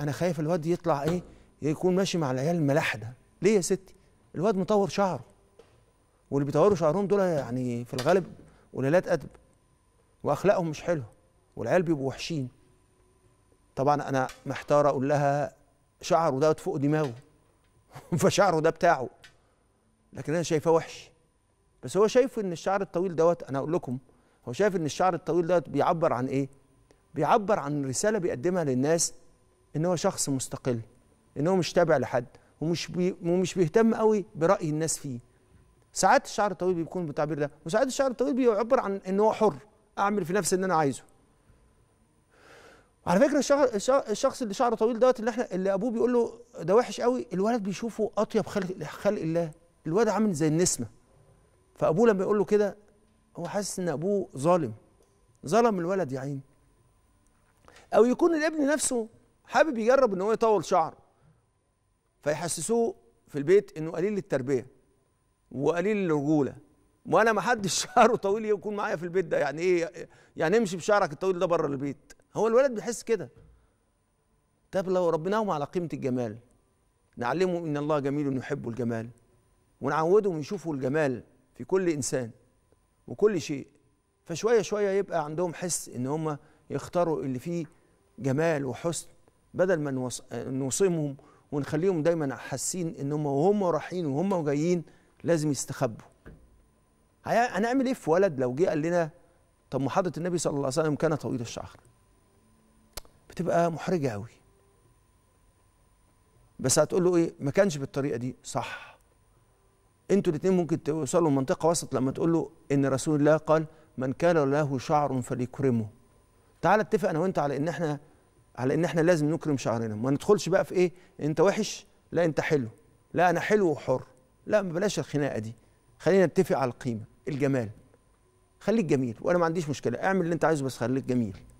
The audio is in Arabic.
انا خايف الواد يطلع ايه يكون ماشي مع العيال الملاح ده ليه يا ستي الواد مطور شعره واللي بيطوروا شعرهم دول يعني في الغالب قليلات ادب واخلاقهم مش حلوه والعيال بيبقوا وحشين طبعا انا محتار اقول لها شعره ده فوق دماغه فشعره ده بتاعه لكن انا شايفاه وحش بس هو شايف ان الشعر الطويل دوت انا اقول لكم هو شايف ان الشعر الطويل دوت بيعبر عن ايه بيعبر عن رساله بيقدمها للناس ان هو شخص مستقل ان هو مش تابع لحد ومش بي ومش بيهتم قوي براي الناس فيه ساعات الشعر الطويل بيكون بالتعبير ده وساعات الشعر الطويل بيعبر عن ان هو حر اعمل في نفسي اللي انا عايزه على فكره الشخص اللي شعره طويل دوت اللي احنا اللي ابوه بيقول له ده وحش قوي الولد بيشوفه اطيب خلق خلق الله الولد عامل زي النسمه فابوه لما يقول له كده هو حاسس ان ابوه ظالم ظلم الولد يا عيني او يكون الابن نفسه حابب يجرب ان هو يطول شعره فيحسسوه في البيت انه قليل التربيه وقليل الرجوله وانا ما حدش شعره طويل يكون معايا في البيت ده يعني ايه يعني امشي بشعرك الطويل ده بره البيت هو الولد بيحس كده طب لو ربناهم على قيمه الجمال نعلمهم ان الله جميل ونحب الجمال ونعودهم يشوفوا الجمال في كل انسان وكل شيء فشويه شويه يبقى عندهم حس ان هم يختاروا اللي فيه جمال وحسن بدل ما نوصمهم ونخليهم دايما حاسين ان هم وهم رايحين وهم جايين لازم يستخبوا هنعمل ايه في ولد لو جه قال لنا طب محاضره النبي صلى الله عليه وسلم كان طويل الشعر بتبقى محرجه قوي بس هتقول له ايه ما كانش بالطريقه دي صح انتوا الاثنين ممكن توصلوا لمنطقه وسط لما تقول له ان رسول الله قال من كان له شعر فليكرمه تعال اتفق انا وانت على ان احنا على ان احنا لازم نكرم شعرنا ما ندخلش بقى في ايه انت وحش لا انت حلو لا انا حلو وحر لا ما بلاش الخناقه دي خلينا نتفق على القيمه الجمال خليك جميل وانا ما عنديش مشكله اعمل اللي انت عايزه بس خليك جميل